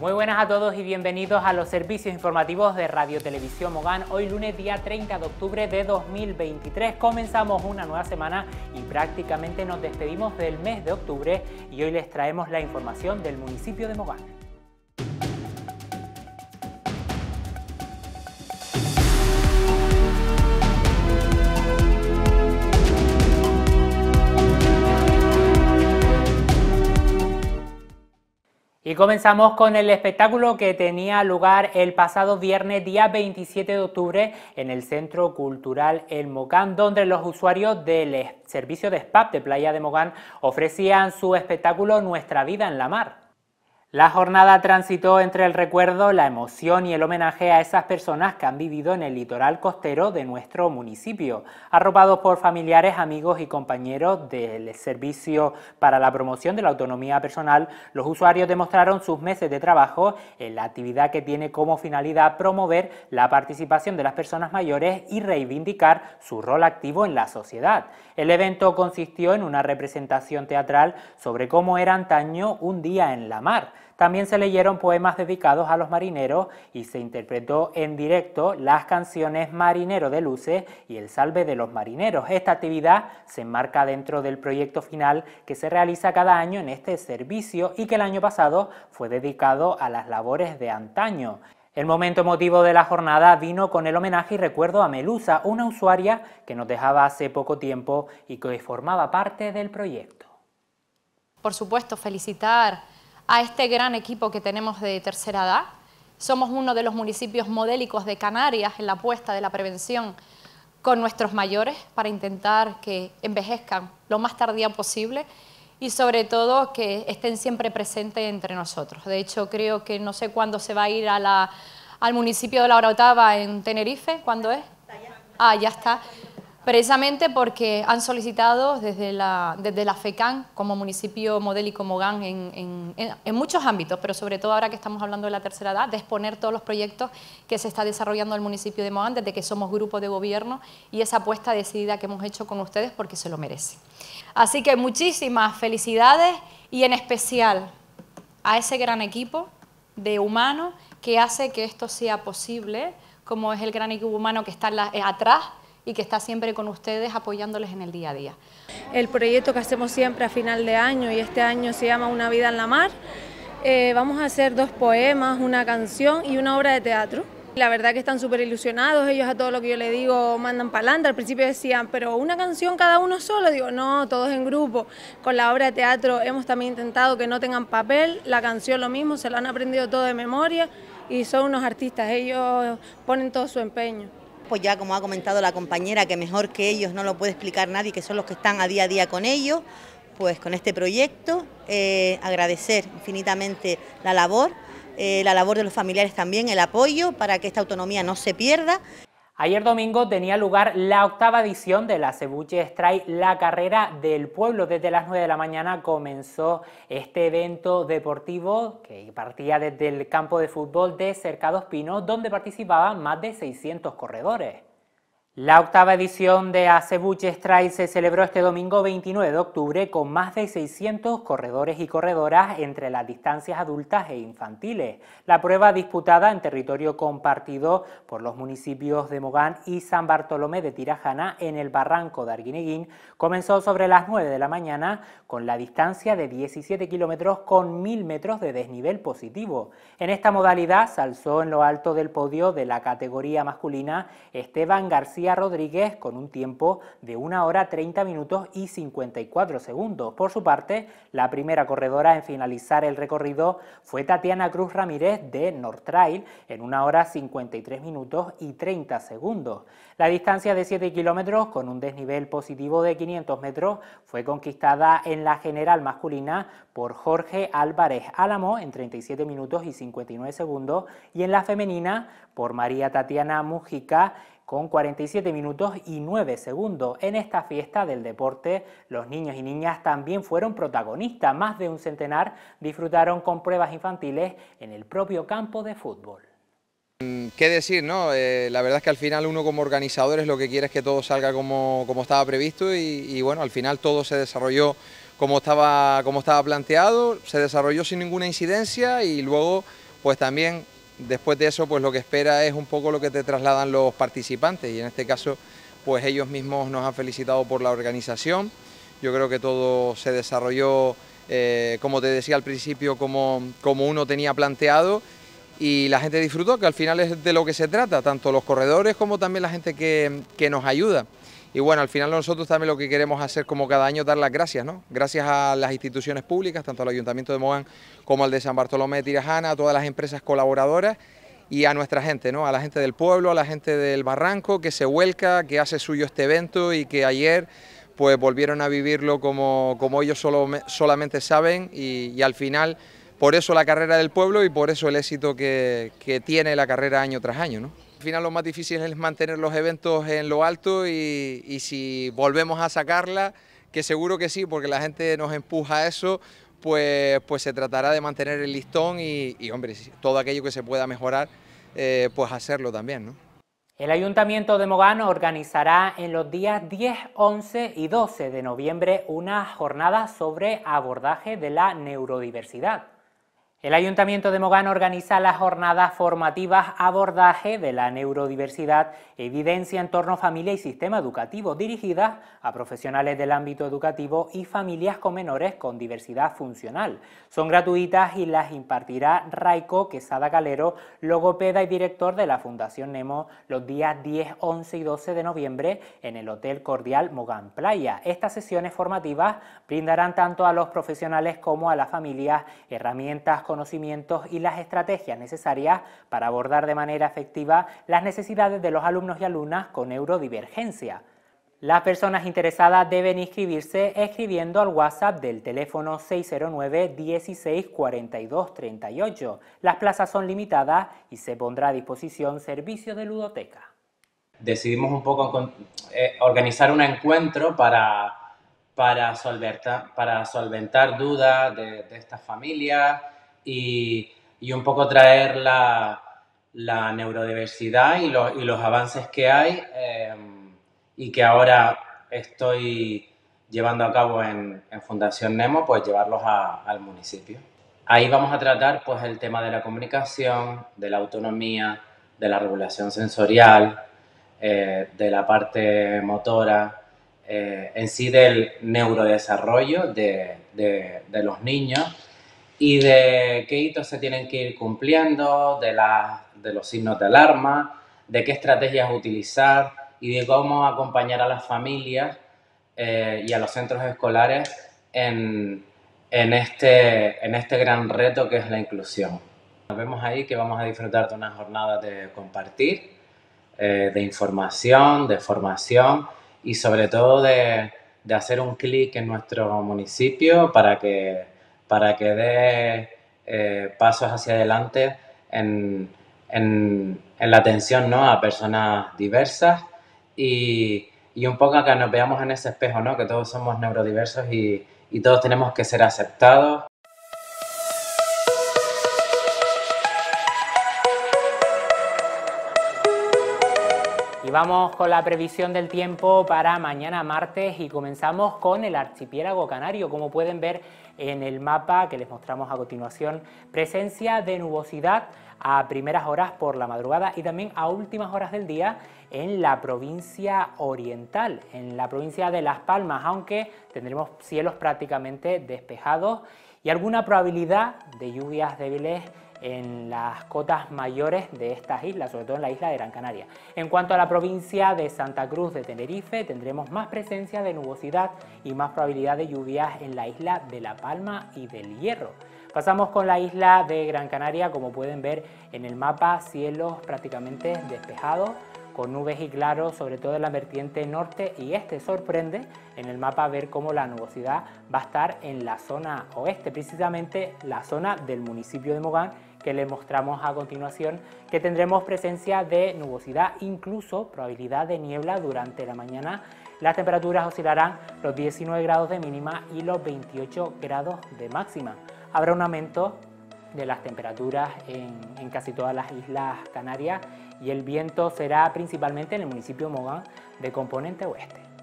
Muy buenas a todos y bienvenidos a los servicios informativos de Radio Televisión Mogán. Hoy lunes día 30 de octubre de 2023 comenzamos una nueva semana y prácticamente nos despedimos del mes de octubre y hoy les traemos la información del municipio de Mogán. Y comenzamos con el espectáculo que tenía lugar el pasado viernes día 27 de octubre en el Centro Cultural El Mogán, donde los usuarios del servicio de SPAP de Playa de Mogán ofrecían su espectáculo Nuestra Vida en la Mar. La jornada transitó entre el recuerdo, la emoción y el homenaje a esas personas que han vivido en el litoral costero de nuestro municipio, arropados por familiares, amigos y compañeros del Servicio para la Promoción de la Autonomía Personal. Los usuarios demostraron sus meses de trabajo en la actividad que tiene como finalidad promover la participación de las personas mayores y reivindicar su rol activo en la sociedad. El evento consistió en una representación teatral sobre cómo era antaño un día en la mar también se leyeron poemas dedicados a los marineros y se interpretó en directo las canciones Marinero de Luces y El Salve de los Marineros. Esta actividad se enmarca dentro del proyecto final que se realiza cada año en este servicio y que el año pasado fue dedicado a las labores de antaño. El momento emotivo de la jornada vino con el homenaje y recuerdo a Melusa, una usuaria que nos dejaba hace poco tiempo y que formaba parte del proyecto. Por supuesto, felicitar a este gran equipo que tenemos de tercera edad. Somos uno de los municipios modélicos de Canarias en la apuesta de la prevención con nuestros mayores para intentar que envejezcan lo más tardía posible y sobre todo que estén siempre presentes entre nosotros. De hecho, creo que no sé cuándo se va a ir a la, al municipio de La Orotava en Tenerife, ¿cuándo es? Ah, ya está. Precisamente porque han solicitado desde la, desde la FECAN como municipio modélico Mogán en, en, en, muchos ámbitos, pero sobre todo ahora que estamos hablando de la tercera edad, de exponer todos los proyectos que se está desarrollando en el municipio de Mogán desde que somos grupo de gobierno y esa apuesta decidida que hemos hecho con ustedes porque se lo merece. Así que muchísimas felicidades y en especial a ese gran equipo de humanos que hace que esto sea posible, como es el gran equipo humano que está eh, atrás y que está siempre con ustedes apoyándoles en el día a día. El proyecto que hacemos siempre a final de año y este año se llama Una vida en la mar. Eh, vamos a hacer dos poemas, una canción y una obra de teatro. La verdad que están súper ilusionados, ellos a todo lo que yo le digo mandan palanda Al principio decían, pero una canción cada uno solo. Digo, no, todos en grupo. Con la obra de teatro hemos también intentado que no tengan papel, la canción lo mismo, se la han aprendido todo de memoria y son unos artistas, ellos ponen todo su empeño. Pues ya como ha comentado la compañera, que mejor que ellos no lo puede explicar nadie, que son los que están a día a día con ellos, pues con este proyecto, eh, agradecer infinitamente la labor, eh, la labor de los familiares también, el apoyo para que esta autonomía no se pierda. Ayer domingo tenía lugar la octava edición de la Cebuche Strike, la carrera del pueblo. Desde las 9 de la mañana comenzó este evento deportivo que partía desde el campo de fútbol de Cercados Pinos, donde participaban más de 600 corredores. La octava edición de Acebuche Strike se celebró este domingo 29 de octubre con más de 600 corredores y corredoras entre las distancias adultas e infantiles. La prueba disputada en territorio compartido por los municipios de Mogán y San Bartolomé de Tirajana en el barranco de Arguineguín comenzó sobre las 9 de la mañana con la distancia de 17 kilómetros con 1.000 metros de desnivel positivo. En esta modalidad se alzó en lo alto del podio de la categoría masculina Esteban García Rodríguez con un tiempo de 1 hora 30 minutos y 54 segundos. Por su parte, la primera corredora en finalizar el recorrido fue Tatiana Cruz Ramírez de Trail en 1 hora 53 minutos y 30 segundos. La distancia de 7 kilómetros con un desnivel positivo de 500 metros fue conquistada en la general masculina por Jorge Álvarez Álamo en 37 minutos y 59 segundos y en la femenina por María Tatiana Mujica con 47 minutos y 9 segundos. En esta fiesta del deporte, los niños y niñas también fueron protagonistas. Más de un centenar disfrutaron con pruebas infantiles en el propio campo de fútbol. Mm, ¿Qué decir? No? Eh, la verdad es que al final uno como organizador es lo que quiere es que todo salga como, como estaba previsto y, bueno, al final todo se desarrolló como estaba, como estaba planteado, se desarrolló sin ninguna incidencia y luego pues también Después de eso, pues lo que espera es un poco lo que te trasladan los participantes y en este caso, pues ellos mismos nos han felicitado por la organización. Yo creo que todo se desarrolló, eh, como te decía al principio, como, uno tenía planteado y la gente disfrutó, que al final es de lo que se trata, tanto los corredores como también la gente que nos ayuda. Y bueno, al final nosotros también lo que queremos hacer como cada año dar las gracias, ¿no? Gracias a las instituciones públicas, tanto al Ayuntamiento de Mogán como al de San Bartolomé de Tirajana, a todas las empresas colaboradoras y a nuestra gente, ¿no? A la gente del pueblo, a la gente del barranco que se vuelca, que hace suyo este evento y que ayer pues volvieron a vivirlo como, ellos solo, solamente saben y, al final por eso la carrera del pueblo y por eso el éxito que, que tiene la carrera año tras año. ¿no? Al final lo más difícil es mantener los eventos en lo alto y, si volvemos a sacarla, que seguro que sí, porque la gente nos empuja a eso, pues, pues se tratará de mantener el listón y, hombre, todo aquello que se pueda mejorar, eh, pues hacerlo también, El Ayuntamiento de Mogano organizará en los días 10, 11 y 12 de noviembre una jornada sobre abordaje de la neurodiversidad. El Ayuntamiento de Mogán organiza las jornadas formativas Abordaje de la Neurodiversidad, Evidencia, en a Familia y Sistema Educativo, dirigidas a profesionales del ámbito educativo y familias con menores con diversidad funcional. Son gratuitas y las impartirá Raico Quesada Galero, logopeda y director de la Fundación Nemo, los días 10, 11 y 12 de noviembre en el Hotel Cordial Mogán Playa. Estas sesiones formativas brindarán tanto a los profesionales como a las familias herramientas con conocimientos y las estrategias necesarias para abordar de manera efectiva las necesidades de los alumnos y alumnas con neurodivergencia. Las personas interesadas deben inscribirse escribiendo al WhatsApp del teléfono 609 16 42 38. Las plazas son limitadas y se pondrá a disposición servicio de ludoteca. Decidimos un poco eh, organizar un encuentro para, para, solventar, dudas de estas familias, y, un poco traer la, neurodiversidad y, los avances que hay eh, y que ahora estoy llevando a cabo en, Fundación Nemo, pues llevarlos al municipio. Ahí vamos a tratar pues el tema de la comunicación, de la autonomía, de la regulación sensorial, eh, de la parte motora, eh, en sí del neurodesarrollo de los niños y de qué hitos se tienen que ir cumpliendo, de, la, de los signos de alarma, de qué estrategias utilizar y de cómo acompañar a las familias eh, y a los centros escolares en, en, este, en este gran reto que es la inclusión. Nos vemos ahí que vamos a disfrutar de una jornada de compartir, eh, de información, de formación y sobre todo de, de hacer un clic en nuestro municipio para que para que dé eh, pasos hacia adelante en, la atención ¿no? a personas diversas y, un poco acá nos veamos en ese espejo, ¿no? que todos somos neurodiversos y, y todos tenemos que ser aceptados. Y vamos con la previsión del tiempo para mañana martes y comenzamos con el archipiélago canario. Como pueden ver, en el mapa que les mostramos a continuación presencia de nubosidad a primeras horas por la madrugada y también a últimas horas del día en la provincia oriental, en la provincia de Las Palmas, aunque tendremos cielos prácticamente despejados y alguna probabilidad de lluvias débiles en las cotas mayores de estas islas, sobre todo en la isla de Gran Canaria. En cuanto a la provincia de Santa Cruz de Tenerife, tendremos más presencia de nubosidad y más probabilidad de lluvias en la isla de La Palma y del Hierro. Pasamos con la isla de Gran Canaria, como pueden ver en el mapa, cielos prácticamente despejados con nubes y claros, sobre todo en la vertiente norte y este. Sorprende en el mapa ver cómo la nubosidad va a estar en la zona oeste, precisamente la zona del municipio de Mogán que le mostramos a continuación, que tendremos presencia de nubosidad, incluso probabilidad de niebla durante la mañana. Las temperaturas oscilarán los 19 grados de mínima y los 28 grados de máxima. Habrá un aumento de las temperaturas en, casi todas las islas Canarias y el viento será principalmente en el municipio Mogán de componente oeste.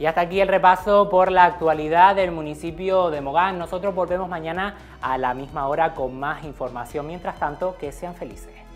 Y hasta aquí el repaso por la actualidad del municipio de Mogán. Nosotros volvemos mañana a la misma hora con más información. Mientras tanto, que sean felices.